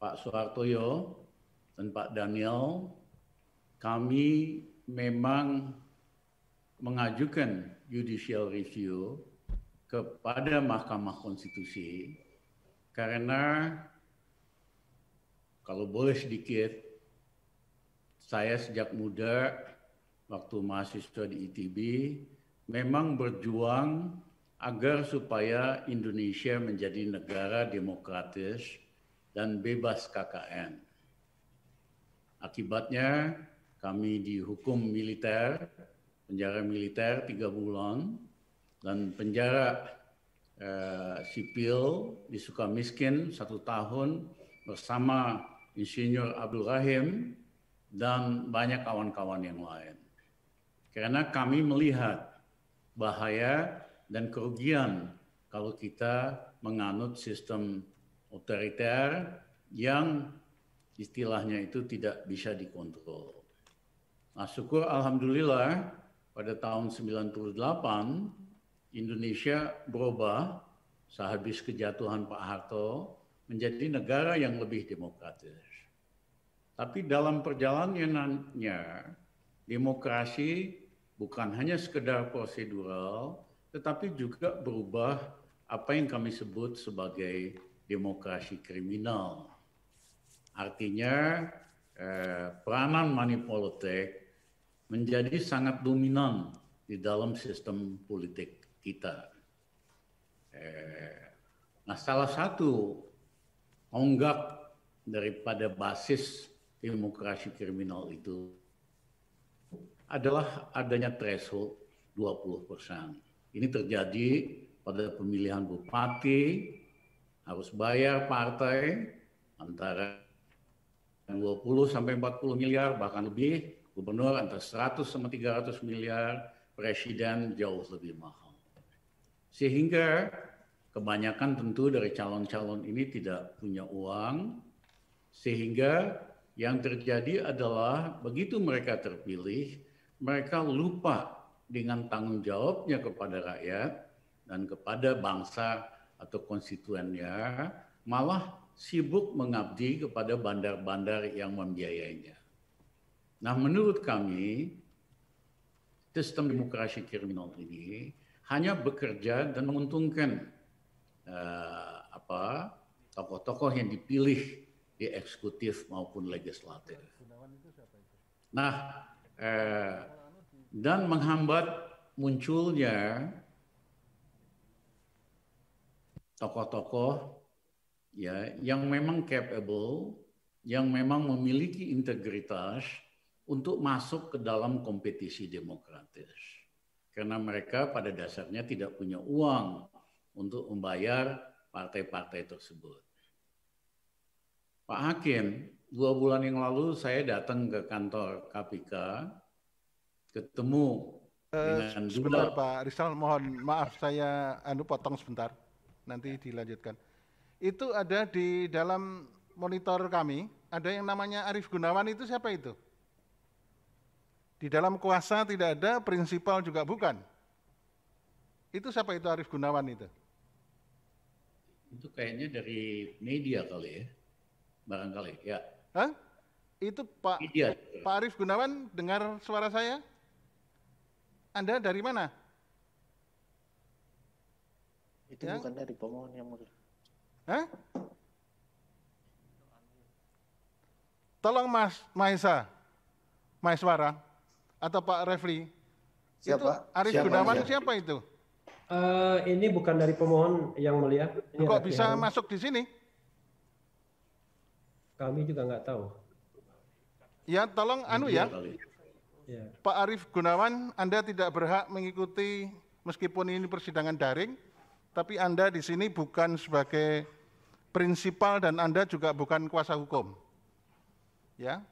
Pak Soehartoyo dan Pak Daniel, kami memang mengajukan judicial review kepada Mahkamah Konstitusi karena kalau boleh sedikit, saya sejak muda waktu mahasiswa di ITB memang berjuang agar supaya Indonesia menjadi negara demokratis dan bebas KKN. Akibatnya kami dihukum militer, penjara militer tiga bulan, dan penjara eh, sipil di Sukamiskin satu tahun bersama Insinyur Abdul Rahim dan banyak kawan-kawan yang lain. Karena kami melihat bahaya dan kerugian kalau kita menganut sistem otoriter yang istilahnya itu tidak bisa dikontrol. Nah, syukur alhamdulillah pada tahun 98 Indonesia berubah sehabis kejatuhan Pak Harto menjadi negara yang lebih demokratis. Tapi dalam perjalanannya demokrasi bukan hanya sekedar prosedural tetapi juga berubah apa yang kami sebut sebagai demokrasi kriminal. Artinya eh, peranan money menjadi sangat dominan di dalam sistem politik kita. Eh, nah salah satu onggak daripada basis demokrasi kriminal itu adalah adanya threshold 20 persen. Ini terjadi pada pemilihan bupati, harus bayar partai antara 20 sampai 40 miliar bahkan lebih, gubernur antara 100 sama 300 miliar, presiden jauh lebih mahal. Sehingga kebanyakan tentu dari calon-calon ini tidak punya uang sehingga yang terjadi adalah begitu mereka terpilih, mereka lupa dengan tanggung jawabnya kepada rakyat dan kepada bangsa atau konstituennya malah sibuk mengabdi kepada bandar-bandar yang membiayainya. Nah, menurut kami sistem demokrasi kriminal ini hanya bekerja dan menguntungkan eh, tokoh-tokoh yang dipilih di eksekutif maupun legislatif. Nah, uh, dan menghambat munculnya tokoh-tokoh ya yang memang capable, yang memang memiliki integritas untuk masuk ke dalam kompetisi demokratis. Karena mereka pada dasarnya tidak punya uang untuk membayar partai-partai tersebut. Pak Hakim, dua bulan yang lalu saya datang ke kantor KPK, ketemu uh, dengan sebentar Pak Rizal, mohon maaf saya anu potong sebentar nanti ya. dilanjutkan. Itu ada di dalam monitor kami, ada yang namanya Arif Gunawan itu siapa itu? Di dalam kuasa tidak ada, prinsipal juga bukan. Itu siapa itu Arif Gunawan itu? Itu kayaknya dari media kali ya, barangkali ya. Hah? Itu Pak Pak Arif Gunawan dengar suara saya? Anda dari mana? Itu ya? bukan dari pemohon yang mulia. Hah? Tolong Mas Maisa, Maiswara, atau Pak Refli. Siapa? Itu Aris siapa, Gunawan siapa? siapa itu? Uh, ini bukan dari pemohon yang mulia. Ini Kok bisa yang... masuk di sini? Kami juga nggak tahu. Ya, tolong anu ya. Iya ya. Pak Arief Gunawan, Anda tidak berhak mengikuti meskipun ini persidangan daring, tapi Anda di sini bukan sebagai prinsipal dan Anda juga bukan kuasa hukum. Ya.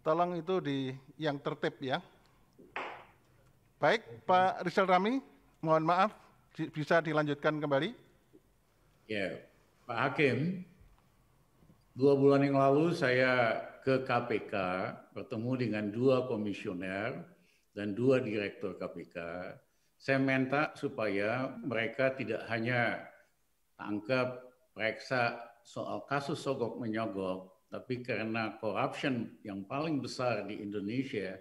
Tolong itu di yang tertib ya. Baik, Pak Rizal Rami, mohon maaf bisa dilanjutkan kembali? Ya, Pak Hakim, dua bulan yang lalu saya ke KPK bertemu dengan dua komisioner dan dua direktur KPK saya minta supaya mereka tidak hanya tangkap, periksa soal kasus sogok menyogok, tapi karena corruption yang paling besar di Indonesia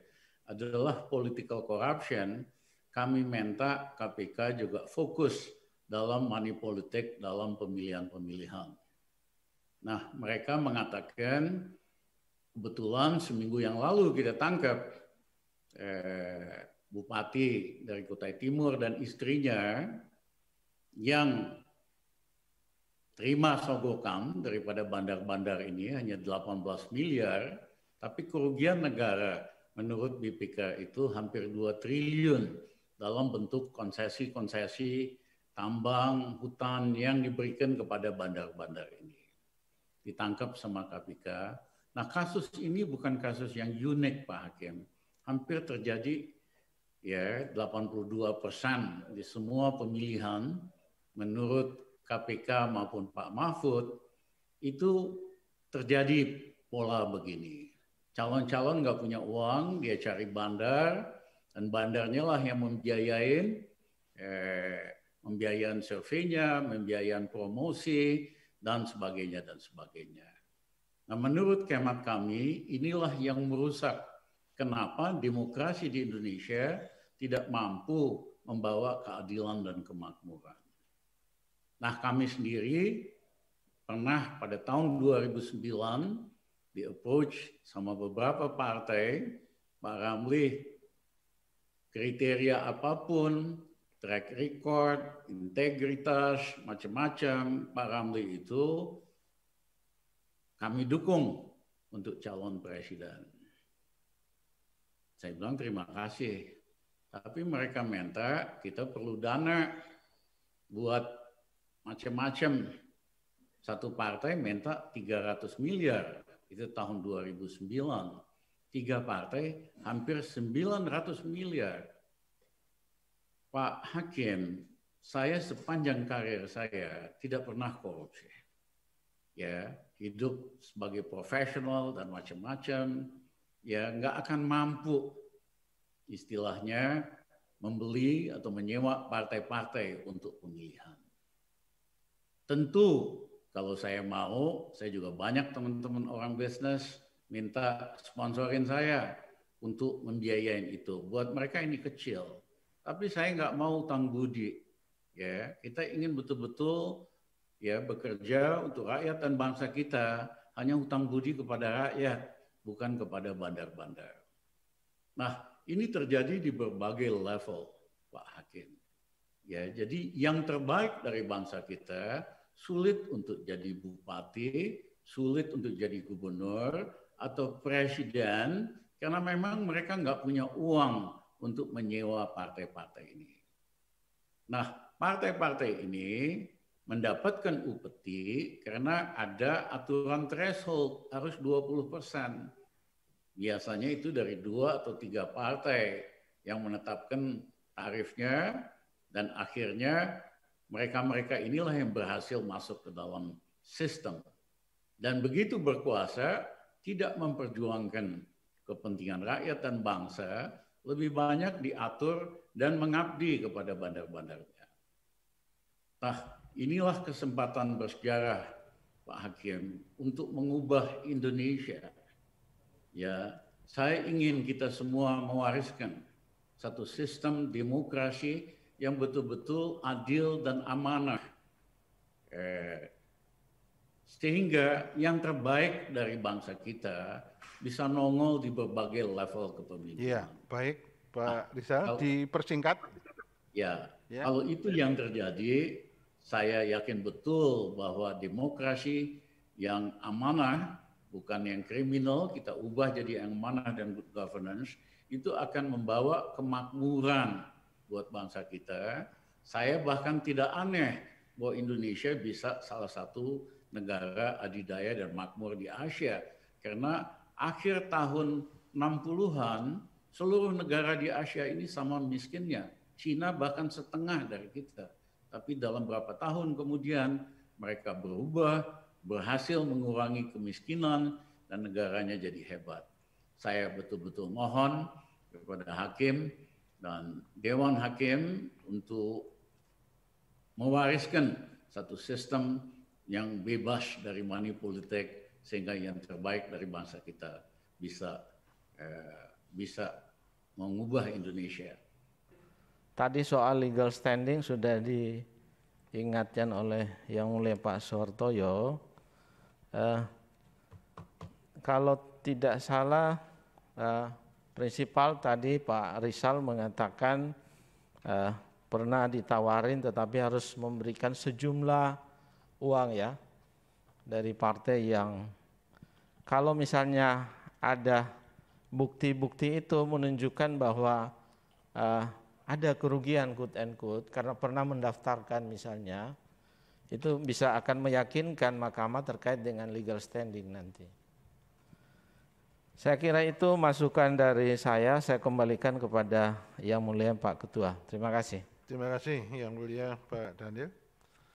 adalah political corruption, kami minta KPK juga fokus dalam money politik dalam pemilihan-pemilihan. Nah, mereka mengatakan kebetulan seminggu yang lalu kita tangkap eh, bupati dari Kutai Timur dan istrinya yang terima sogokan daripada bandar-bandar ini hanya 18 miliar, tapi kerugian negara menurut BPK itu hampir 2 triliun dalam bentuk konsesi-konsesi tambang, hutan yang diberikan kepada bandar-bandar ini. Ditangkap sama KPK. Nah kasus ini bukan kasus yang unik Pak Hakim. Hampir terjadi ya 82 persen di semua pemilihan menurut KPK maupun Pak Mahfud itu terjadi pola begini. Calon-calon nggak punya uang, dia cari bandar, dan bandarnya lah yang membiayain, eh, membiayain surveinya, membiayain promosi, dan sebagainya, dan sebagainya. Nah, menurut kemat kami, inilah yang merusak kenapa demokrasi di Indonesia tidak mampu membawa keadilan dan kemakmuran. Nah, kami sendiri pernah pada tahun 2009 di approach sama beberapa partai, Pak Ramli, kriteria apapun, track record, integritas, macam-macam Pak Ramli itu kami dukung untuk calon presiden. Saya bilang terima kasih. Tapi mereka minta kita perlu dana buat macam-macam. Satu partai minta 300 miliar. Itu tahun 2009. Tiga partai hampir 900 miliar. Pak Hakim, saya sepanjang karir saya tidak pernah korupsi. Ya, hidup sebagai profesional dan macam-macam ya nggak akan mampu istilahnya membeli atau menyewa partai-partai untuk pemilihan. Tentu kalau saya mau, saya juga banyak teman-teman orang bisnis minta sponsorin saya untuk membiayain itu. Buat mereka ini kecil, tapi saya nggak mau utang budi. Ya, kita ingin betul-betul ya bekerja untuk rakyat dan bangsa kita. Hanya utang budi kepada rakyat bukan kepada bandar-bandar. Nah, ini terjadi di berbagai level, Pak Hakim. Ya, jadi yang terbaik dari bangsa kita sulit untuk jadi bupati, sulit untuk jadi gubernur atau presiden karena memang mereka nggak punya uang untuk menyewa partai-partai ini. Nah, partai-partai ini mendapatkan upeti karena ada aturan threshold harus 20 persen. Biasanya itu dari dua atau tiga partai yang menetapkan tarifnya dan akhirnya mereka-mereka inilah yang berhasil masuk ke dalam sistem. Dan begitu berkuasa, tidak memperjuangkan kepentingan rakyat dan bangsa, lebih banyak diatur dan mengabdi kepada bandar-bandarnya. Nah, inilah kesempatan bersejarah Pak Hakim untuk mengubah Indonesia. Ya, saya ingin kita semua mewariskan satu sistem demokrasi yang betul-betul adil dan amanah. Eh, sehingga yang terbaik dari bangsa kita bisa nongol di berbagai level kepemimpinan. Iya, baik Pak Rizal, nah, dipersingkat. Ya, ya, kalau itu yang terjadi, saya yakin betul bahwa demokrasi yang amanah, bukan yang kriminal, kita ubah jadi yang amanah dan good governance, itu akan membawa kemakmuran buat bangsa kita. Saya bahkan tidak aneh bahwa Indonesia bisa salah satu negara adidaya dan makmur di Asia. Karena akhir tahun 60-an, seluruh negara di Asia ini sama miskinnya. Cina bahkan setengah dari kita. Tapi dalam berapa tahun kemudian mereka berubah, berhasil mengurangi kemiskinan, dan negaranya jadi hebat. Saya betul-betul mohon kepada hakim dan dewan hakim untuk mewariskan satu sistem yang bebas dari money politik sehingga yang terbaik dari bangsa kita bisa eh, bisa mengubah Indonesia. Tadi soal legal standing sudah diingatkan oleh Yang Mulia Pak Suhartoyo. Eh, kalau tidak salah eh, prinsipal tadi Pak Rizal mengatakan eh, pernah ditawarin tetapi harus memberikan sejumlah uang ya dari partai yang kalau misalnya ada bukti-bukti itu menunjukkan bahwa eh, ada kerugian good and good karena pernah mendaftarkan misalnya itu bisa akan meyakinkan mahkamah terkait dengan legal standing nanti. Saya kira itu masukan dari saya, saya kembalikan kepada Yang Mulia Pak Ketua. Terima kasih. Terima kasih Yang Mulia Pak Daniel.